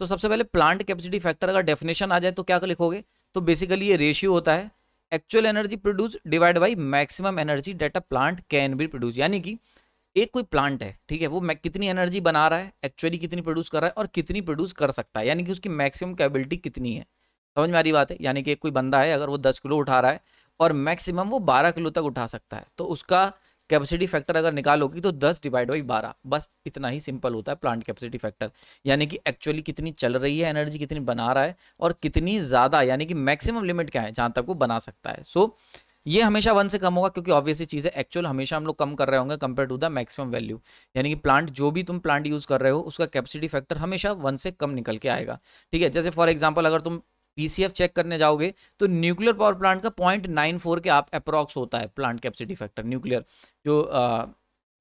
तो सबसे पहले प्लांट कैपेसिटी फैक्टर अगर डेफिनेशन आ जाए तो क्या लिखोगे तो बेसिकली ये रेशियो होता है actual energy produce divide by maximum energy that a plant can be produce यानी कि एक कोई प्लांट है ठीक है वो कितनी एनर्जी बना रहा है एक्चुअली कितनी प्रोड्यूस कर रहा है और कितनी प्रोड्यूस कर सकता है यानी कि उसकी मैक्सिमम कैपेबिलिटी कितनी है समझ में आ रही बात है यानी कि एक कोई बंदा है अगर वो दस किलो उठा रहा है और मैक्सिमम वो बारह किलो तक उठा सकता है तो उसका कैपेसिटी फैक्टर अगर निकालोगी तो दस डिवाइड बाई बारह बस इतना ही सिंपल होता है प्लांट कैपेसिटी फैक्टर यानी कि एक्चुअली कितनी चल रही है एनर्जी कितनी बना रहा है और कितनी ज़्यादा यानी कि मैक्सिमम लिमिट क्या है जहाँ तक वो बना सकता है सो so, ये हमेशा वन से कम होगा क्योंकि ऑब्वियसली चीज़ है एक्चुअल हमेशा हम लोग कम कर रहे होंगे compare to the maximum value यानी कि प्लांट जो भी तुम प्लांट यूज़ कर रहे हो उसका कैपेसिटी फैक्टर हमेशा वन से कम निकल के आएगा ठीक है जैसे फॉर एग्जाम्पल अगर तुम पीसीएफ चेक करने जाओगे तो न्यूक्लियर पावर प्लांट का पॉइंट नाइन फोर के आप अप्रॉक्स होता है प्लांट कैपेसिटी फैक्टर न्यूक्लियर जो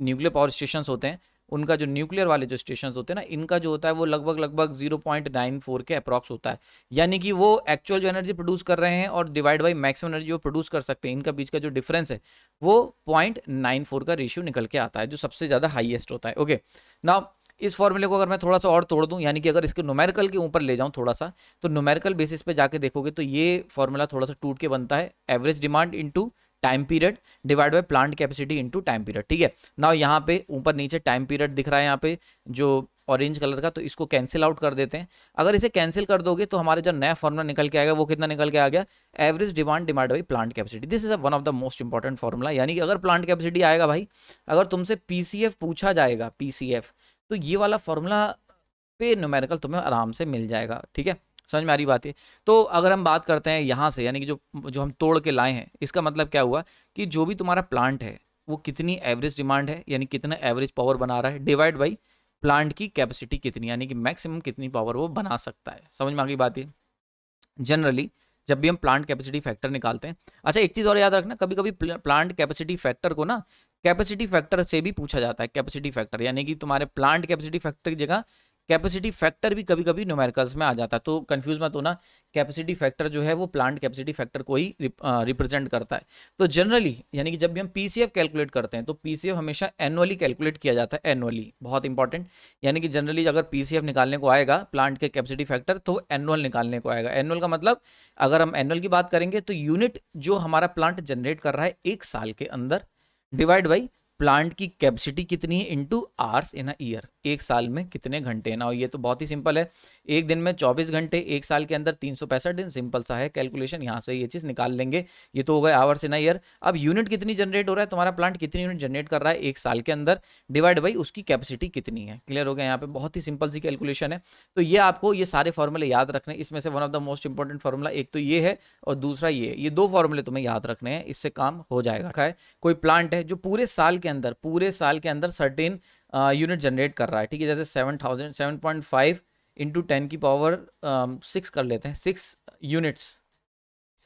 न्यूक्लियर पावर स्टेशन होते हैं उनका जो न्यूक्लियर वाले जो स्टेशन होते हैं ना इनका जो होता है वो लगभग लगभग जीरो पॉइंट नाइन फोर के अप्रॉक्स होता है यानी कि वो एक्चुअल जो एनर्जी प्रोड्यूस कर रहे हैं और डिवाइड बाई मैक्सिमम एनर्जी वो प्रोड्यूस कर सकते हैं इनका बीच का जो डिफरेंस है वो पॉइंट नाइन फोर का रेशियो निकल के आता है जो सबसे ज़्यादा हाइएस्ट होता है ओके okay. इस फॉर्मूले को अगर मैं थोड़ा सा और तोड़ दूँ यानी कि अगर इसके नोमेरिकल के ऊपर ले जाऊँ थोड़ा सा तो नोमेरिकल बेसिस पे जाके देखोगे तो ये फॉर्मूला थोड़ा सा टूट के बनता है average demand into time period divide by plant capacity into time period ठीक है ना यहाँ पे ऊपर नीचे टाइम पीरियड दिख रहा है यहाँ पे जो ऑरेंज कलर का तो इसको कैंसिल आउट कर देते हैं अगर इसे कैंसिल कर दोगे तो हमारे जो नया फॉर्मूला निकल के आएगा वो कितना निकल के आ गया average demand demand by plant capacity this is one of the most important formula यानी कि अगर प्लांट कैपेसिटी आएगा भाई अगर तुमसे पीसीएफ पूछा जाएगा पीसीएफ तो ये वाला फॉर्मूला पे न्यूमेरिकल तुम्हें आराम से मिल जाएगा ठीक है समझ में आ रही बात है तो अगर हम बात करते हैं यहाँ से यानी कि जो जो हम तोड़ के लाए हैं इसका मतलब क्या हुआ कि जो भी तुम्हारा प्लांट है वो कितनी एवरेज डिमांड है यानी कितना एवरेज पावर बना रहा है डिवाइड बाई प्लांट की कैपेसिटी कितनी यानी कि मैक्सिमम कितनी पावर वो बना सकता है समझ में आ गई बात ये जनरली जब भी हम प्लांट कैपेसिटी फैक्टर निकालते हैं अच्छा एक चीज़ और याद रखना कभी कभी प्लांट कैपेसिटी फैक्टर को ना कैपेसिटी फैक्टर से भी पूछा जाता है कैपेसिटी फैक्टर यानी कि तुम्हारे प्लांट कैपेसिटी फैक्टर की जगह कैपेसिटी फैक्टर भी कभी कभी न्यूमेरिकल्स में आ जाता है तो कंफ्यूज मत होना कैपेसिटी फैक्टर जो है वो प्लांट कैपेसिटी फैक्टर को ही रिप्रेजेंट करता है तो जनरली यानी कि जब भी हम पीसीएफ कैलकुलेट करते हैं तो पीसीएफ हमेशा एनुअली कैलकुलेट किया जाता है एनुअली बहुत इंपॉर्टेंट यानी कि जनरली अगर पी निकालने को आएगा प्लांट के कैपेसिटी फैक्टर तो एनुअल निकालने को आएगा एनुअल का मतलब अगर हम एनुअल की बात करेंगे तो यूनिट जो हमारा प्लांट जनरेट कर रहा है एक साल के अंदर डिवाइड बाई प्लांट की कैपेसिटी कितनी है into hours in a year एक साल में कितने घंटे ना ये तो बहुत ही सिंपल है एक दिन में चौबीस घंटे एक साल के अंदर तीन दिन सिंपल सा है कैलकुलेशन यहाँ से ये चीज़ निकाल लेंगे ये तो हो गए आवर्स इन ईयर अब यूनिट कितनी जनरेट हो रहा है तुम्हारा प्लांट कितनी यूनिट जनरेट कर रहा है एक साल के अंदर डिवाइड बाई उसकी कैपेसिटी कितनी है क्लियर हो गया यहाँ पे बहुत ही सिंपल सी कैलकुलेशन है तो ये आपको ये सारे फॉर्मूले याद रखने इसमें से one of the most important formula एक तो ये है और दूसरा ये ये दो फॉर्मूले तुम्हें याद रखने हैं इससे काम हो जाएगा है कोई प्लांट है जो पूरे साल के अंदर पूरे साल के अंदर सर्टेन यूनिट जनरेट कर रहा है ठीक है जैसे seven thousand seven point five into ten की पावर सिक्स कर लेते हैं सिक्स यूनिट्स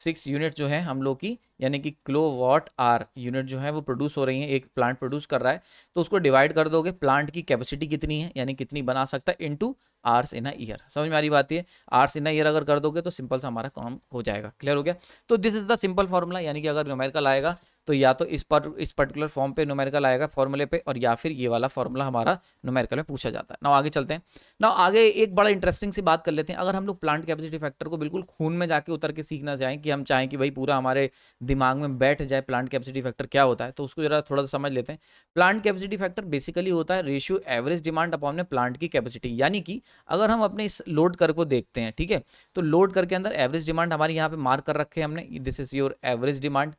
सिक्स यूनिट जो है हम लोग की यानी कि किलो वॉट आर यूनिट जो है वो प्रोड्यूस हो रही है एक प्लांट प्रोड्यूस कर रहा है तो उसको डिवाइड कर दोगे प्लांट की कैपेसिटी कितनी है यानी कितनी बना सकता है into hours in a year समझ में आ रही बात है आर्स इन अ ईयर अगर कर दोगे तो सिंपल सा हमारा काम हो जाएगा क्लियर हो गया तो this is the simple formula यानी कि अगर न्यूमेरिकल आएगा तो या तो इस पर इस पर्टिकुलर फॉर्म पे न्यूमेरिकल आएगा फॉर्मूले पे और या फिर ये वाला फॉर्मूला हमारा न्यूमेरिकल में पूछा जाता है ना आगे चलते हैं ना आगे एक बड़ा इंटरेस्टिंग सी बात कर लेते हैं अगर हम लोग प्लांट कैपेसिटी फैक्टर को बिल्कुल खून में जाके उतर के सीखना चाहें कि हम चाहें कि भाई पूरा हमारे दिमाग में बैठ जाए प्लांट कैपेसिटी फैक्टर क्या होता है तो उसको जरा थोड़ा सा समझ लेते हैं प्लांट कैपेसिटी फैक्टर बेसिकली होता है रेशियो एवरेज डिमांड अपॉन ने प्लांट की कैपेसिटी यानी कि अगर हम अपने इस लोड कर को देखते हैं ठीक है तो लोड कर के अंदर एवरेज डिमांड हमारी यहाँ पे मार्क कर रखे हमने this is your average demand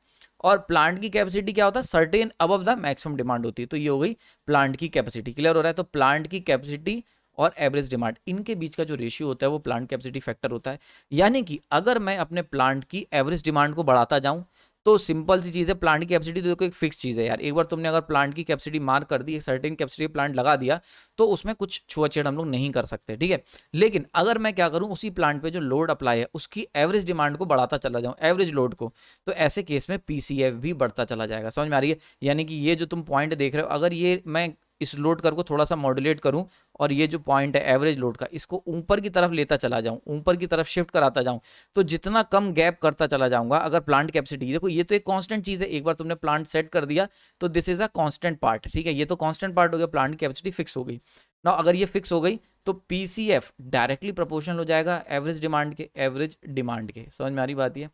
और प्लांट की कैपेसिटी क्या होता है certain above the maximum demand होती है तो ये हो गई प्लांट की कैपेसिटी क्लियर हो रहा है तो प्लांट की कैपेसिटी और एवरेज डिमांड इनके बीच का जो रेशियो होता है वो प्लांट कैपेसिटी फैक्टर होता है यानी कि अगर मैं अपने प्लांट की एवरेज डिमांड को बढ़ाता जाऊं तो सिंपल सी चीज़ है प्लांट की कैपेसिटी तो देखो एक फिक्स चीज़ है यार एक बार तुमने अगर प्लांट की कैपेसिटी मार कर दी एक सर्टेन कैपेसिटी प्लांट लगा दिया तो उसमें कुछ छुआछेड़ हम लोग नहीं कर सकते ठीक है लेकिन अगर मैं क्या करूँ उसी प्लांट पर जो लोड अप्लाई है उसकी एवरेज डिमांड को बढ़ाता चला जाऊँ एवरेज लोड को तो ऐसे केस में पी भी बढ़ता चला जाएगा समझ में आ रही है यानी कि ये जो तुम पॉइंट देख रहे हो अगर ये मैं इस लोड कर को थोड़ा सा मॉड्यूलेट करूँ और ये जो पॉइंट है एवरेज लोड का इसको ऊपर की तरफ लेता चला जाऊँ ऊपर की तरफ शिफ्ट कराता जाऊँ तो जितना कम गैप करता चला जाऊँगा अगर प्लांट कैपेसिटी देखो ये तो एक कॉन्स्टेंट चीज़ है एक बार तुमने प्लांट सेट कर दिया तो this is a constant part ठीक है ये तो कॉन्स्टेंट पार्ट हो गया प्लांट कैपेसिटी फिक्स हो गई ना अगर ये फिक्स हो गई तो पी डायरेक्टली प्रपोर्शनल हो जाएगा एवरेज डिमांड के एवरेज डिमांड के समझ में आ रही बात यह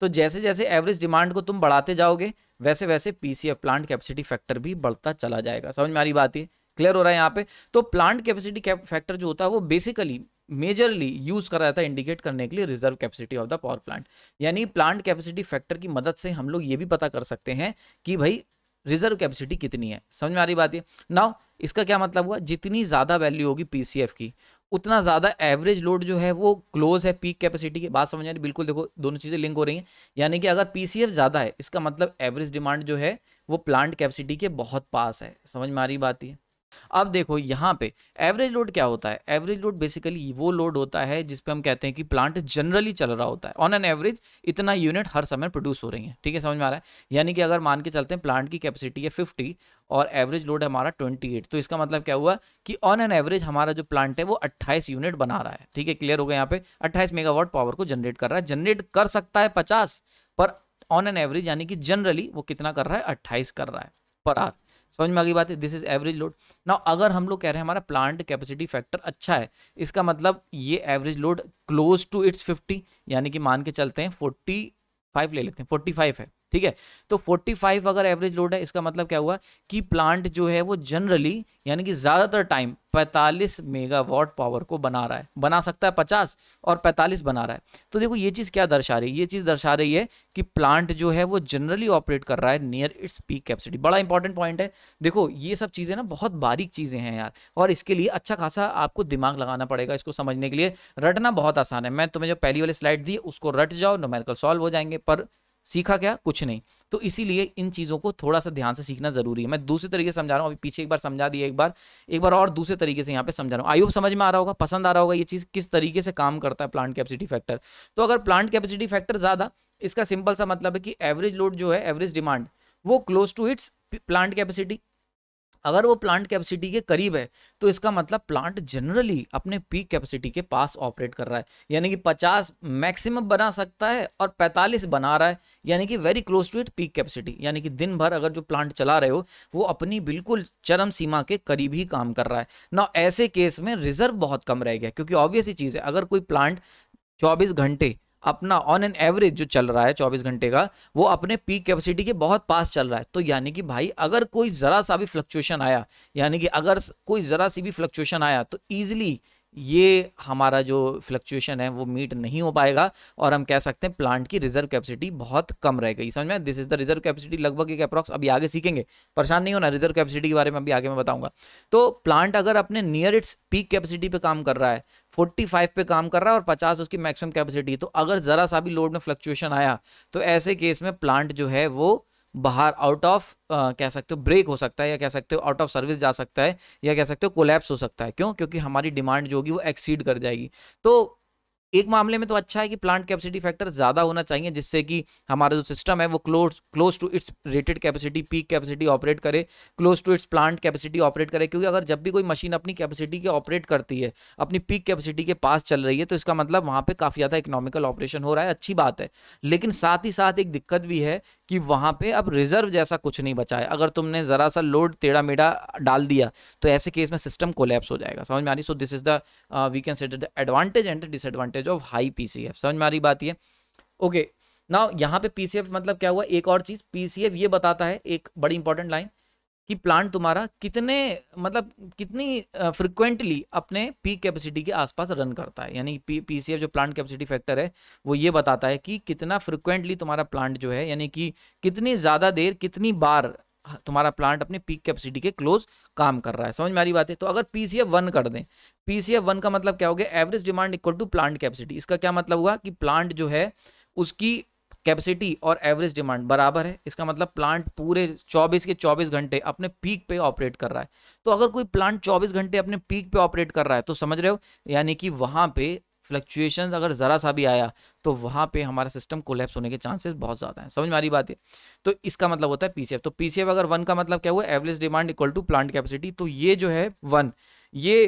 तो जैसे जैसे एवरेज डिमांड को तुम बढ़ाते जाओगे वैसे वैसे पीसीएफ प्लांट कैपेसिटी फैक्टर भी बढ़ता चला जाएगा समझ में आ रही बात ये क्लियर हो रहा है यहाँ पे तो प्लांट कैपेसिटी फैक्टर जो होता है वो बेसिकली मेजरली यूज करा जाता है इंडिकेट करने के लिए reserve capacity of the power plant यानी प्लांट कैपेसिटी फैक्टर की मदद से हम लोग ये भी पता कर सकते हैं कि भाई रिजर्व कैपेसिटी कितनी है समझ में आ रही बात ये नाउ इसका क्या मतलब हुआ जितनी ज़्यादा वैल्यू होगी पीसीएफ की उतना ज़्यादा एवरेज लोड जो है वो क्लोज है पीक कैपेसिटी की बात समझ आ रही बिल्कुल देखो दोनों चीज़ें लिंक हो रही हैं यानी कि अगर पी ज़्यादा है इसका मतलब एवरेज डिमांड जो है वो प्लांट कैपेसिटी के बहुत पास है समझ में आ रही बात ये अब देखो यहाँ पे एवरेज लोड क्या होता है एवरेज लोड बेसिकली वो लोड होता है जिसपे हम कहते हैं कि प्लांट जनरली चल रहा होता है ऑन एन एवरेज इतना यूनिट हर समय प्रोड्यूस हो रही है ठीक है समझ में आ रहा है यानी कि अगर मान के चलते हैं प्लांट की कैपेसिटी है फिफ्टी और एवरेज लोड है हमारा एट तो इसका मतलब क्या हुआ कि ऑन एन एवरेज हमारा जो प्लांट है वो अट्ठाइस यूनिट बना रहा है ठीक है क्लियर हो गया यहाँ पे अट्ठाइस मेगावाट पावर को जनरेट कर रहा है जनरेट कर सकता है पचास पर ऑन एन एवरेज यानी कि जनरली वो कितना कर रहा है अट्ठाइस कर रहा है पर आर समझ में आ गई बात है दिस इज एवरेज लोड ना अगर हम लोग कह रहे हैं हमारा प्लांट कैपेसिटी फैक्टर अच्छा है इसका मतलब ये average load close to its fifty यानी कि मान के चलते हैं फोर्टी फाइव ले लेते हैं फोर्टी फाइव है ठीक है तो 45 अगर एवरेज लोड है इसका मतलब क्या हुआ कि प्लांट जो है वो जनरली यानी कि ज़्यादातर टाइम 45 मेगावाट पावर को बना रहा है बना सकता है 50 और 45 बना रहा है तो देखो ये चीज़ क्या दर्शा रही है ये चीज़ दर्शा रही है कि प्लांट जो है वो जनरली ऑपरेट कर रहा है नियर इट्स पीक कैपेसिटी बड़ा इंपॉर्टेंट पॉइंट है देखो ये सब चीज़ें ना बहुत बारीक चीज़ें हैं यार और इसके लिए अच्छा खासा आपको दिमाग लगाना पड़ेगा इसको समझने के लिए रटना बहुत आसान है मैं तुम्हें जो पहली वाली स्लाइड दी उसको रट जाओ नोमेरिकल सॉल्व हो जाएंगे पर सीखा क्या कुछ नहीं तो इसीलिए इन चीज़ों को थोड़ा सा ध्यान से सीखना जरूरी है मैं दूसरे तरीके से समझा रहा हूँ अभी पीछे एक बार समझा दिया एक बार एक बार और दूसरे तरीके से यहाँ पे समझा रहा हूँ आयुब समझ में आ रहा होगा पसंद आ रहा होगा ये चीज़ किस तरीके से काम करता है प्लांट कैपेसिटी फैक्टर तो अगर प्लांट कैपेसिटी फैक्टर ज़्यादा इसका सिंपल सा मतलब है कि एवरेज लोड जो है एवरेज डिमांड वो close to its plant capacity अगर वो प्लांट कैपेसिटी के करीब है तो इसका मतलब प्लांट जनरली अपने पीक कैपेसिटी के पास ऑपरेट कर रहा है यानी कि 50 मैक्सिमम बना सकता है और 45 बना रहा है यानी कि very close to it peak capacity यानी कि दिन भर अगर जो प्लांट चला रहे हो वो अपनी बिल्कुल चरम सीमा के करीब ही काम कर रहा है ना ऐसे केस में रिजर्व बहुत कम रह गया क्योंकि ऑब्वियस ही चीज़ है अगर कोई प्लांट चौबीस घंटे अपना ऑन एन एवरेज जो चल रहा है चौबीस घंटे का वो अपने पीक कैपेसिटी के बहुत पास चल रहा है तो यानी कि भाई अगर कोई ज़रा सा भी फ्लक्चुएशन आया यानी कि अगर कोई ज़रा सी भी फ्लक्चुएशन आया तो ईजिली ये हमारा जो फ्लक्चुएशन है वो मीट नहीं हो पाएगा और हम कह सकते हैं प्लांट की रिजर्व कैपेसिटी बहुत कम रह गई समझ में this is the reserve capacity लगभग एक अप्रॉक्स अभी आगे सीखेंगे परेशान नहीं होना रिजर्व कैपेसिटी के बारे में अभी आगे मैं बताऊंगा तो प्लांट अगर अपने नियर इट्स पीक कैपेसिटी पर काम कर रहा है 45 पे काम कर रहा है और 50 उसकी मैक्सिमम कैपेसिटी तो अगर ज़रा सा भी लोड में फ्लक्चुएशन आया तो ऐसे केस में प्लांट जो है वो बाहर आउट ऑफ कह सकते हो ब्रेक हो सकता है या कह सकते हो आउट ऑफ सर्विस जा सकता है या कह सकते हो कोलैप्स हो सकता है क्यों क्योंकि हमारी डिमांड जो होगी वो एक्सीड कर जाएगी तो एक मामले में तो अच्छा है कि प्लांट कैपेसिटी फैक्टर ज़्यादा होना चाहिए जिससे कि हमारा जो सिस्टम है वो close close to its rated capacity peak capacity operate करे close to its plant capacity operate करे क्योंकि अगर जब भी कोई मशीन अपनी कैपेसिटी के ऑपरेट करती है अपनी पीक कैपेसिटी के पास चल रही है तो इसका मतलब वहाँ पर काफ़ी ज़्यादा इकोनॉमिकल ऑपरेशन हो रहा है अच्छी बात है लेकिन साथ ही साथ एक दिक्कत भी है कि वहाँ पर अब रिजर्व जैसा कुछ नहीं बचा है अगर तुमने ज़रा सा लोड टेढ़ा मेढ़ा डाल दिया तो ऐसे केस में सिस्टम कोलेप्स हो जाएगा समझ में आ रही so this is the we can set the advantage and disadvantage average of high PCF समझ में आ रही बात ये ओके ना यहाँ पे पीसीएफ मतलब क्या हुआ एक और चीज़ पीसीएफ ये बताता है एक बड़ी इंपॉर्टेंट लाइन कि प्लांट तुम्हारा कितने मतलब कितनी फ्रिक्वेंटली अपने पीक कैपेसिटी के आसपास रन करता है यानी पी पीसीएफ जो प्लांट कैपेसिटी फैक्टर है वो ये बताता है कि कितना फ्रिक्वेंटली तुम्हारा प्लांट जो है यानी कि कितनी ज़्यादा देर कितनी बार तुम्हारा प्लांट अपने पीक कैपेसिटी के क्लोज काम कर रहा है समझ में आ रही बात है तो अगर पी सी एफ वन कर दें पी सी एफ वन का मतलब क्या हो गया average demand equal to plant capacity इसका क्या मतलब हुआ कि प्लांट जो है उसकी कैपेसिटी और एवरेज डिमांड बराबर है इसका मतलब प्लांट पूरे 24 के 24 घंटे अपने पीक पे ऑपरेट कर रहा है तो अगर कोई प्लांट 24 घंटे अपने पीक पे ऑपरेट कर रहा है तो समझ रहे हो यानी कि वहाँ पे फ्लक्चुएशन अगर ज़रा सा भी आया तो वहाँ पे हमारा सिस्टम कोलेप्स होने के चांसेस बहुत ज़्यादा हैं समझ में आ रही बात है तो इसका मतलब होता है पी तो पी अगर वन का मतलब क्या हुआ average demand equal to plant capacity तो ये जो है वन ये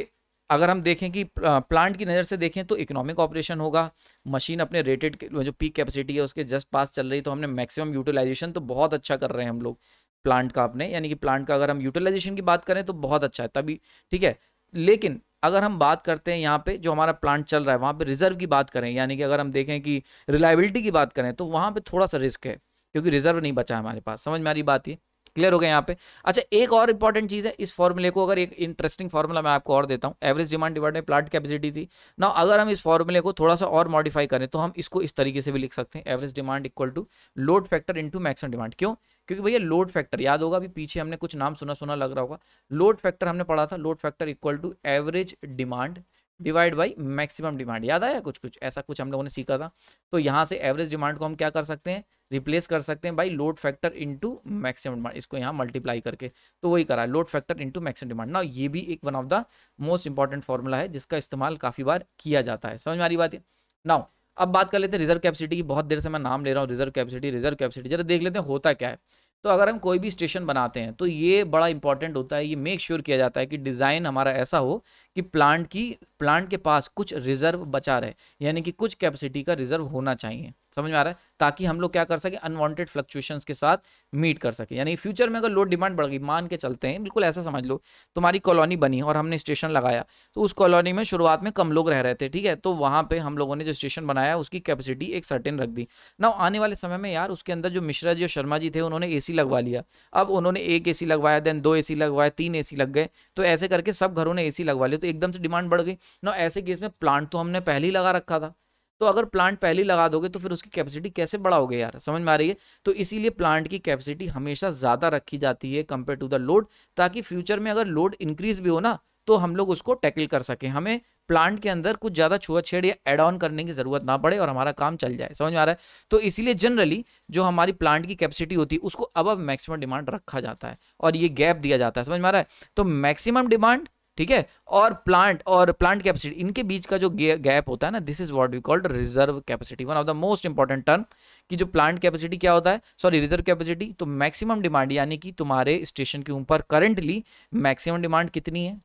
अगर हम देखें कि प्लांट की नज़र से देखें तो इकोनॉमिक ऑपरेशन होगा मशीन अपने रेटेड जो पीक कैपेसिटी है उसके जस्ट पास चल रही तो हमने मैक्सिमम यूटिलाइजेशन तो बहुत अच्छा कर रहे हैं हम लोग प्लांट का अपने यानी कि प्लांट का अगर हम यूटिलाइजेशन की बात करें तो बहुत अच्छा है तभी ठीक है लेकिन अगर हम बात करते हैं यहाँ पे जो हमारा प्लांट चल रहा है वहाँ पे रिजर्व की बात करें यानी कि अगर हम देखें कि रिलायबिलिटी की बात करें तो वहाँ पे थोड़ा सा रिस्क है क्योंकि रिजर्व नहीं बचा है हमारे पास समझ में आ रही बात ही क्लियर हो गया यहाँ पे अच्छा एक और इंपॉर्टेंट चीज़ है इस फॉर्मूले को अगर एक इंटरेस्टिंग फॉर्मूला मैं आपको और देता हूँ एवरेज डिमांड डिवाइड में प्लांट कैपेसिटी थी ना अगर हम इस फॉर्मूले को थोड़ा सा और मॉडिफाई करें तो हम इसको इस तरीके से भी लिख सकते हैं average demand equal to load factor into maximum demand क्यों क्योंकि भैया लोड फैक्टर याद होगा अभी पीछे हमने कुछ नाम सुना सुना लग रहा होगा लोड फैक्टर हमने पढ़ा था load factor equal to average demand divide by maximum demand याद आया कुछ कुछ ऐसा कुछ हम लोगों ने सीखा था तो यहाँ से एवरेज डिमांड को हम क्या कर सकते हैं रिप्लेस कर सकते हैं by load factor into maximum demand इसको यहाँ मल्टीप्लाई करके तो वही करा load factor into maximum demand ना ये भी एक one of the most important formula है जिसका इस्तेमाल काफ़ी बार किया जाता है समझ में आ रही बात है नाउ अब बात कर लेते हैं रिजर्व कैपेसिटी की बहुत देर से मैं नाम ले रहा हूँ रिजर्व कैपेसिटी रिजर्व कैपेसिटी जरा देख लेते हैं होता क्या है तो अगर हम कोई भी स्टेशन बनाते हैं तो ये बड़ा इंपॉर्टेंट होता है ये मेक श्योर sure किया जाता है कि डिज़ाइन हमारा ऐसा हो कि प्लांट की प्लांट के पास कुछ रिजर्व बचा रहे यानी कि कुछ कैपेसिटी का रिजर्व होना चाहिए समझ में आ रहा है ताकि हम लोग क्या कर सके अनवांटेड फ्लक्चुएशंस के साथ मीट कर सके यानी फ्यूचर में अगर लोड डिमांड बढ़ गई मान के चलते हैं बिल्कुल ऐसा समझ लो तुम्हारी कॉलोनी बनी और हमने स्टेशन लगाया तो उस कॉलोनी में शुरुआत में कम लोग रह रहे थे ठीक है तो वहाँ पर हम लोगों ने जो स्टेशन बनाया उसकी कैपेसिटी एक सर्टेन रख दी ना आने वाले समय में यार उसके अंदर जो मिश्रा जी और शर्मा जी थे उन्होंने ए लगवा लिया अब उन्होंने एक ए लगवाया देन दो ए लगवाया तीन ए लग गए तो ऐसे करके सब घरों ने ए लगवा लिया तो एकदम से डिमांड बढ़ गई ना ऐसे केस में प्लांट तो हमने पहले ही लगा रखा था तो अगर प्लांट पहले लगा दोगे तो फिर उसकी कैपेसिटी कैसे बढ़ाओगे यार समझ में आ रही है तो इसीलिए प्लांट की कैपेसिटी हमेशा ज़्यादा रखी जाती है कंपेयर टू द लोड ताकि फ्यूचर में अगर लोड इंक्रीज भी हो ना तो हम लोग उसको टैकल कर सकें हमें प्लांट के अंदर कुछ ज़्यादा छुआछेड़ या एड ऑन करने की ज़रूरत ना पड़े और हमारा काम चल जाए समझ में आ रहा है तो इसीलिए जनरली जो हमारी प्लांट की कैपेसिटी होती है उसको अब मैक्सिमम डिमांड रखा जाता है और ये गैप दिया जाता है समझ में आ रहा है तो मैक्सिमम डिमांड ठीक है और प्लांट और प्लांट कैपेसिटी इनके बीच का जो गैप होता है ना this is what we called reserve capacity one of the most important term कि जो प्लांट कैपेसिटी क्या होता है सॉरी रिजर्व कैपेसिटी तो मैक्सिमम डिमांड यानी कि तुम्हारे स्टेशन के ऊपर करंटली मैक्सिमम डिमांड कितनी है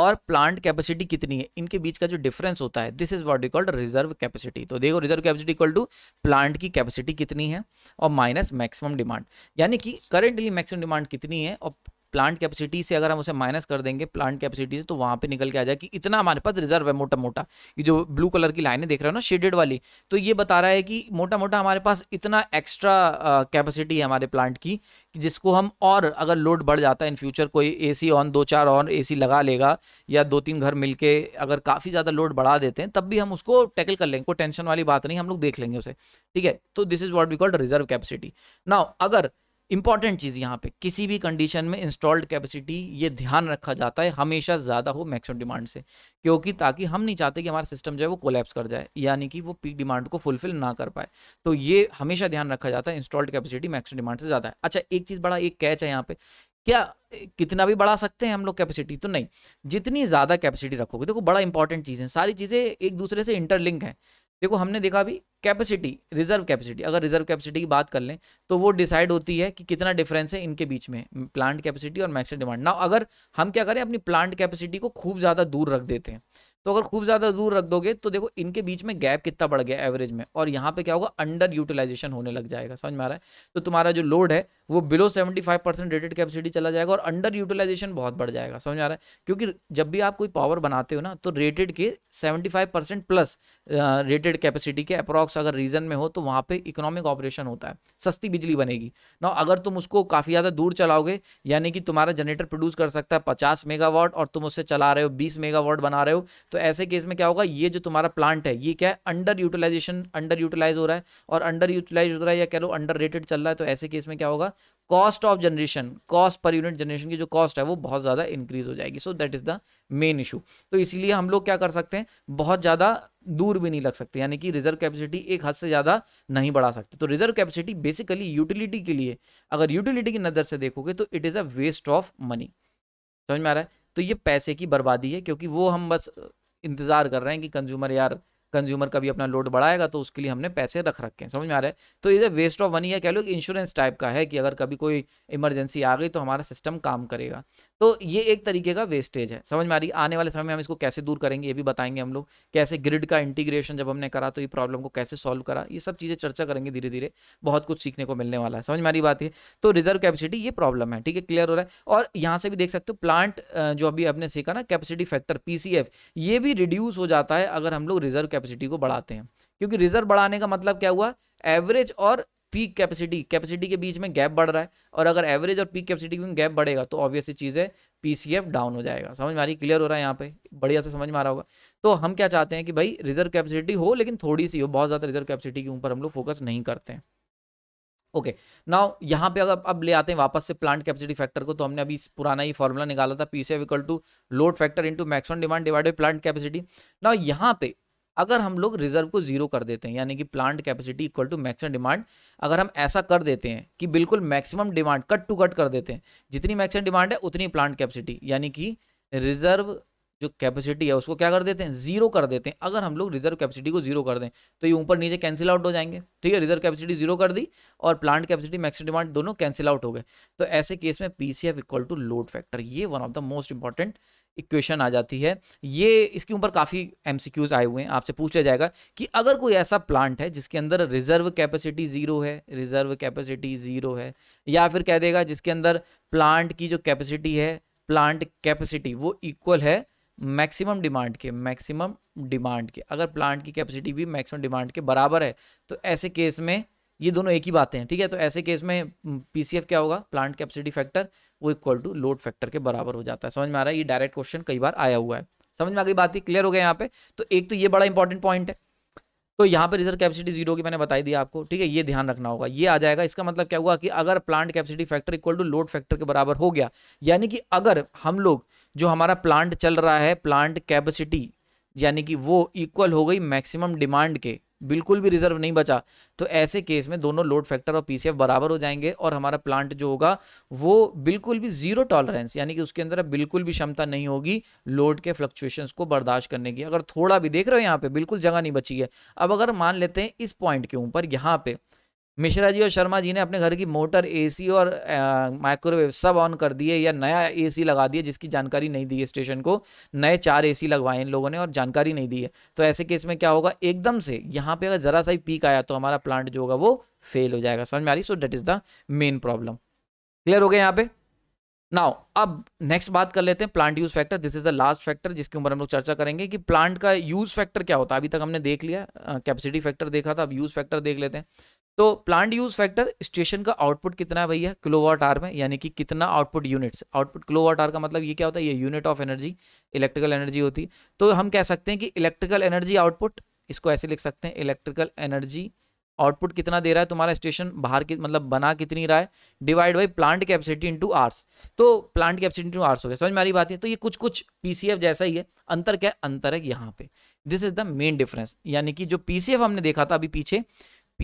और प्लांट कैपेसिटी कितनी है इनके बीच का जो डिफरेंस होता है this is what called reserve capacity तो देखो reserve capacity equal to plant की कैपेसिटी कितनी है और माइनस मैक्सिमम डिमांड यानी कि करेंटली मैक्सिमम डिमांड कितनी है और प्लांट कैपेसिटी से अगर हम उसे माइनस कर देंगे प्लांट कैपेसिटी से तो वहाँ पे निकल के आ जाए कि इतना हमारे पास रिजर्व है मोटा मोटा ये जो ब्लू कलर की लाइनें देख रहे हो ना शेडेड वाली तो ये बता रहा है कि मोटा मोटा हमारे पास इतना एक्स्ट्रा कैपेसिटी है हमारे प्लांट की जिसको हम और अगर लोड बढ़ जाता है इन फ्यूचर कोई ए ऑन दो चार और ए लगा लेगा या दो तीन घर मिल अगर काफ़ी ज़्यादा लोड बढ़ा देते हैं तब भी हम उसको टैकल कर लेंगे कोई टेंशन वाली बात नहीं हम लोग देख लेंगे उसे ठीक है तो this is what we called reserve capacity now अगर इंपॉर्टेंट चीज़ यहाँ पे किसी भी कंडीशन में इंस्टॉल्ड कैपेसिटी ये ध्यान रखा जाता है हमेशा ज़्यादा हो मैक्सिमम डिमांड से क्योंकि ताकि हम नहीं चाहते कि हमारा सिस्टम जो है वो कोलेप्स कर जाए यानी कि वो पीक डिमांड को फुलफिल ना कर पाए तो ये हमेशा ध्यान रखा जाता है इंस्टॉल्ड कैपेसिटी मैक्सिमम डिमांड से ज़्यादा है अच्छा एक चीज़ बड़ा एक कैच है यहाँ पे क्या कितना भी बढ़ा सकते हैं हम लोग कैपेसिटी तो नहीं जितनी ज़्यादा कैपेसिटी रखोगे देखो बड़ा इंपॉर्टेंट चीज़ है सारी चीज़ें एक दूसरे से इंटरलिंक है देखो हमने देखा अभी कैपेसिटी रिजर्व कैपेसिटी अगर रिजर्व कैपेसिटी की बात कर लें तो वो डिसाइड होती है कि कितना डिफरेंस है इनके बीच में प्लांट कैपेसिटी और मैक्सिमम डिमांड ना अगर हम क्या करें अपनी प्लांट कैपेसिटी को खूब ज़्यादा दूर रख देते हैं तो अगर खूब ज़्यादा दूर रख दोगे तो देखो इनके बीच में गैप कितना बढ़ गया एवरेज में और यहाँ पे क्या होगा अंडर यूटिलाइजेशन होने लग जाएगा समझ में आ रहा है तो तुम्हारा जो लोड है वो बिलो 75 परसेंट रेटेड कैपेसिटी चला जाएगा और अंडर यूटिलाइजेशन बहुत बढ़ जाएगा समझ में आ रहा है क्योंकि जब भी आप कोई पावर बनाते हो ना तो रेटेड के सेवेंटी प्लस रेटेड कैपेसिटी के अप्रॉक्स अगर रीजन में हो तो वहाँ पर इकोनॉमिक ऑपरेशन होता है सस्ती बिजली बनेगी ना अगर तुम उसको काफ़ी ज़्यादा दूर चलाओगे यानी कि तुम्हारा जनरेटर प्रोड्यूस कर सकता है पचास मेगावाट और तुम उससे चला रहे हो बीस मेगावाट बना रहे हो तो ऐसे केस में क्या होगा ये जो तुम्हारा प्लांट है ये क्या है अंडर यूटिलाइजेशन अंडर यूटिलाइज हो रहा है और अंडर यूटिलाइज हो रहा है या कह लो अंडर रेटेड चल रहा है तो ऐसे केस में क्या होगा cost of generation cost per unit generation की जो कॉस्ट है वो बहुत ज़्यादा इंक्रीज हो जाएगी so that is the main issue तो इसीलिए हम लोग क्या कर सकते हैं बहुत ज़्यादा दूर भी नहीं लग सकते यानी कि रिजर्व कैपेसिटी एक हद से ज़्यादा नहीं बढ़ा सकते तो रिजर्व कैपेसिटी बेसिकली यूटिलिटी के लिए अगर यूटिलिटी की नज़र से देखोगे तो it is a waste of money समझ में आ रहा है तो ये पैसे की बर्बादी है क्योंकि वो हम बस इंतज़ार कर रहे हैं कि कंज्यूमर यार कंज्यूमर कभी अपना लोड बढ़ाएगा तो उसके लिए हमने पैसे रख रखे हैं समझ में आ रहा है तो इज वेस्ट ऑफ मनी या कह लो इंश्योरेंस टाइप का है कि अगर कभी कोई इमरजेंसी आ गई तो हमारा सिस्टम काम करेगा तो ये एक तरीके का वेस्टेज है समझ में आ रही आने वाले समय में हम इसको कैसे दूर करेंगे ये भी बताएंगे हम लोग कैसे ग्रिड का इंटीग्रेशन जब हमने करा तो ये प्रॉब्लम को कैसे सॉल्व करा ये सब चीज़ें चर्चा करेंगे धीरे धीरे बहुत कुछ सीखने को मिलने वाला है समझ में आ रही बात है तो रिजर्व कैपेसिटी ये प्रॉब्लम है ठीक है क्लियर हो रहा है और यहाँ से भी देख सकते हो प्लांट जो अभी आपने सीखा ना कैपेसिटी फैक्टर पी ये भी रिड्यूस हो जाता है अगर हम लोग रिजर्व कैपेसिटी को बढ़ाते हैं क्योंकि रिजर्व बढ़ाने का मतलब क्या हुआ एवरेज और पीक कैपेसिटी कैपेसिटी के बीच में गैप बढ़ रहा है और अगर एवरेज और पीक कैपेसिटी में गैप बढ़ेगा तो ऑब्वियसली चीज़ है पी डाउन हो जाएगा समझ में आ रही क्लियर हो रहा है यहाँ पे बढ़िया से समझ में आ रहा होगा तो हम क्या चाहते हैं कि भाई रिजर्व कैपेसिटी हो लेकिन थोड़ी सी हो बहुत ज़्यादा रिजर्व कैपेसिटी के ऊपर हम लोग फोकस नहीं करते हैं ओके नाउ यहाँ पे अगर अब ले आते हैं वापस से प्लांट कैपेसिटी फैक्टर को तो हमने अभी पुराना ही फॉर्मूला निकाला था P F equal to load factor into maximum demand divide by plant capacity now यहाँ पे अगर हम लोग रिजर्व को जीरो कर देते हैं यानी कि plant capacity equal to maximum demand अगर हम ऐसा कर देते हैं कि बिल्कुल maximum demand cut to cut कर देते हैं जितनी मैक्सिमम डिमांड है उतनी प्लांट कैपेसिटी यानी कि रिजर्व जो कैपेसिटी है उसको क्या कर देते हैं जीरो कर देते हैं अगर हम लोग रिजर्व कैपेसिटी को जीरो कर दें तो ये ऊपर नीचे कैंसिल आउट हो जाएंगे ठीक है रिजर्व कैपेसिटी जीरो कर दी और प्लांट कैपेसिटी मैक्सिमम डिमांड दोनों कैंसिल आउट हो गए तो ऐसे केस में P C F equal to load factor ये one of the most important equation आ जाती है ये इसके ऊपर काफ़ी एम आए हुए हैं आपसे पूछा जाएगा कि अगर कोई ऐसा प्लांट है जिसके अंदर रिजर्व कैपेसिटी ज़ीरो है रिजर्व कैपेसिटी ज़ीरो है या फिर कह देगा जिसके अंदर प्लांट की जो कैपेसिटी है प्लांट कैपेसिटी वो इक्वल है मैक्सिमम डिमांड के मैक्सिमम डिमांड के अगर प्लांट की कैपेसिटी भी मैक्सिमम डिमांड के बराबर है तो ऐसे केस में ये दोनों एक ही बातें हैं ठीक है तो ऐसे केस में पीसीएफ हम्म, क्या होगा प्लांट कैपेसिटी फैक्टर वो इक्वल टू लोड फैक्टर के बराबर हो जाता है समझ में आ रहा है ये डायरेक्ट क्वेश्चन कई बार आया हुआ है समझ में आ गई बात ही क्लियर हो गया यहाँ पे तो एक तो ये बड़ा इंपॉर्टेंट पॉइंट है तो यहाँ पर रिजर्व कैपेसिटी जीरो की मैंने बताई दी आपको ठीक है ये ध्यान रखना होगा ये आ जाएगा इसका मतलब क्या हुआ कि अगर plant capacity factor equal to load factor के बराबर हो गया यानी कि अगर हम लोग जो हमारा प्लांट चल रहा है प्लांट कैपेसिटी यानी कि वो इक्वल हो गई मैक्सिमम डिमांड के बिल्कुल भी रिजर्व नहीं बचा तो ऐसे केस में दोनों लोड फैक्टर और पीसीएफ बराबर हो जाएंगे और हमारा प्लांट जो होगा वो बिल्कुल भी जीरो टॉलरेंस यानी कि उसके अंदर बिल्कुल भी क्षमता नहीं होगी लोड के फ्लक्चुएशन को बर्दाश्त करने की अगर थोड़ा भी देख रहे हो यहाँ पे बिल्कुल जगह नहीं बची है अब अगर मान लेते हैं इस पॉइंट के ऊपर यहाँ पे मिश्रा जी और शर्मा जी ने अपने घर की मोटर एसी और माइक्रोवेव सब ऑन कर दिए या नया एसी लगा दिए जिसकी जानकारी नहीं दी है स्टेशन को नए चार एसी लगवाए इन लोगों ने और जानकारी नहीं दी है तो ऐसे केस में क्या होगा एकदम से यहाँ पे अगर ज़रा सा ही पीक आया तो हमारा प्लांट जो होगा वो फेल हो जाएगा समझ में आ रही so that is the main problem clear हो गया यहाँ पे नाउ अब नेक्स्ट बात कर लेते हैं plant use factor this is the last factor जिसके ऊपर हम लोग चर्चा करेंगे कि प्लांट का यूज फैक्टर क्या होता है अभी तक हमने देख लिया कैपेसिटी फैक्टर देखा था अब यूज फैक्टर देख लेते हैं तो प्लांट यूज फैक्टर स्टेशन का आउटपुट कितना है भैया किलोवाट आर में यानी कि कितना output units output kilowatt hour का मतलब ये क्या होता है ये unit of energy electrical energy होती है तो हम कह सकते हैं कि इलेक्ट्रिकल एनर्जी आउटपुट इसको ऐसे लिख सकते हैं इलेक्ट्रिकल एनर्जी आउटपुट कितना दे रहा है तुम्हारा स्टेशन बाहर की मतलब बना कितनी रहा है divide by plant capacity into hours तो प्लांट कैपेसिटी इंटू आर्स हो गया समझ में आ बात है तो ये कुछ कुछ पीसीएफ जैसा ही है अंतर क्या अंतर है यहाँ पे this is the main difference यानी कि जो पीसीएफ हमने देखा था अभी पीछे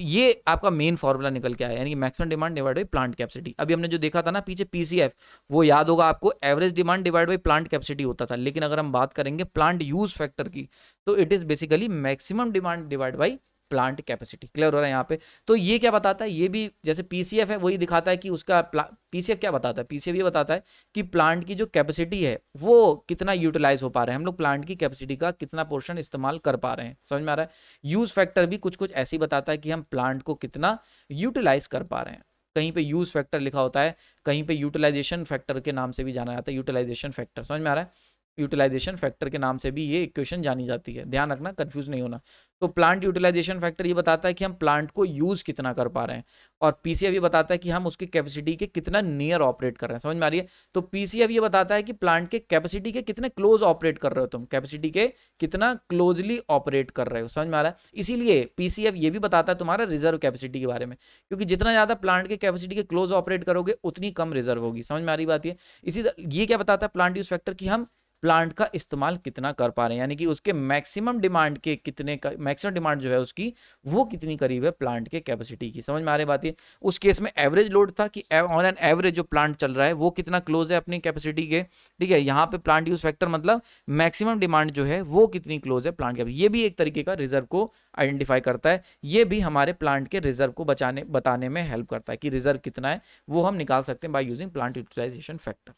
ये आपका मेन फॉर्मूला निकल के आया यानी कि maximum demand divide by plant capacity अभी हमने जो देखा था ना पीछे पीसीएफ वो याद होगा आपको average demand divide by plant capacity होता था लेकिन अगर हम बात करेंगे प्लांट यूज फैक्टर की तो it is basically maximum demand divide by plant capacity clear हो रहा है यहाँ पे तो ये क्या बताता है ये भी जैसे पीसीएफ है वही दिखाता है कि उसका पीसीएफ क्या बताता है पीसीएफ ये बताता है कि प्लांट की जो कैपेसिटी है वो कितना यूटिलाइज हो पा रहे हैं हम लोग प्लांट की कैपेसिटी का कितना पोर्शन इस्तेमाल कर पा रहे हैं समझ में आ रहा है यूज फैक्टर भी कुछ कुछ ऐसे ही बताता है कि हम प्लांट को कितना यूटिलाइज कर पा रहे हैं कहीं पे यूज फैक्टर लिखा होता है कहीं पे यूटिलाइजेशन फैक्टर के नाम से भी जाना जाता है यूटिलाइजेशन फैक्टर समझ में आ रहा है यूटिलाइजेशन फैक्टर के नाम से भी ये इक्वेशन जानी जाती है ध्यान रखना कंफ्यूज नहीं होना तो प्लांट यूटिलाइजेशन फैक्टर ये बताता है कि हम प्लांट को यूज़ कितना कर पा रहे हैं और पीसीएफ ये बताता है कि हम उसकी कैपेसिटी के कितना नियर ऑपरेट कर रहे हैं समझ में आ रही है तो पीसीएफ ये बताता है कि प्लांट के कैपेसिटी के कितने क्लोज ऑपरेट कर रहे हो तुम कैपेसिटी के कितना क्लोजली ऑपरेट कर रहे हो समझ में आ रहा है इसीलिए पीसीएफ ये भी बताता है तुम्हारा रिजर्व कैपेसिटी के बारे में क्योंकि जितना ज़्यादा प्लांट के कैपेसिटी के क्लोज ऑपरेट करोगे उतनी कम रिजर्व होगी समझ में आ रही बात ये इसी ये क्या बताता है प्लांट यूज फैक्टर की हम प्लांट का इस्तेमाल कितना कर पा रहे हैं यानी कि उसके मैक्सिमम डिमांड के कितने का मैक्सिमम डिमांड जो है उसकी वो कितनी करीब है प्लांट के कैपेसिटी की समझ में आ रही बात है उस केस में एवरेज लोड था कि ऑन एन एवरेज जो प्लांट चल रहा है वो कितना क्लोज है अपनी कैपेसिटी के ठीक है यहाँ पे प्लांट यूज फैक्टर मतलब मैक्सिमम डिमांड जो है वो कितनी क्लोज है प्लांट के ये भी एक तरीके का रिजर्व को आइडेंटिफाई करता है ये भी हमारे प्लांट के रिजर्व को बचाने बताने में हेल्प करता है कि रिजर्व कितना है वो हम निकाल सकते हैं by using plant utilization factor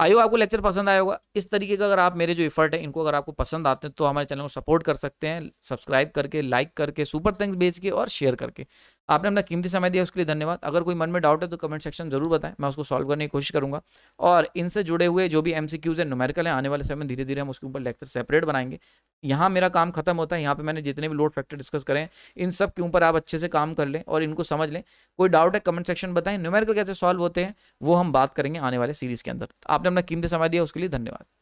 आई आपको लेक्चर पसंद आया होगा इस तरीके का अगर आप मेरे जो इफर्ट है इनको अगर आपको पसंद आते हैं तो हमारे चैनल को सपोर्ट कर सकते हैं सब्सक्राइब करके लाइक करके सुपर थैंक्स भेज के और शेयर करके आपने अपना कीमती समय दिया उसके लिए धन्यवाद अगर कोई मन में डाउट है तो कमेंट सेक्शन जरूर बताएं मैं उसको सॉल्व करने की कोशिश करूंगा और इनसे जुड़े हुए जो भी एम सी क्यूज है न्यूमेरिकल है आने वाले समय में धीरे धीरे हम उसके ऊपर लेक्चर सेपरेट बनाएंगे यहाँ मेरा काम खत्म होता है यहाँ पे मैंने जितने भी लोड फैक्टर डिस्कस करें इन सब के ऊपर आप अच्छे से काम कर लें और इनको समझ लें कोई डाउट है कमेंट सेक्शन बताएं न्यूमेरिकल कैसे सॉल्व होते हैं वो हम बात करेंगे आने वाले सीरीज के अंदर आपने अपना कीमती समय दिया उसके लिए धन्यवाद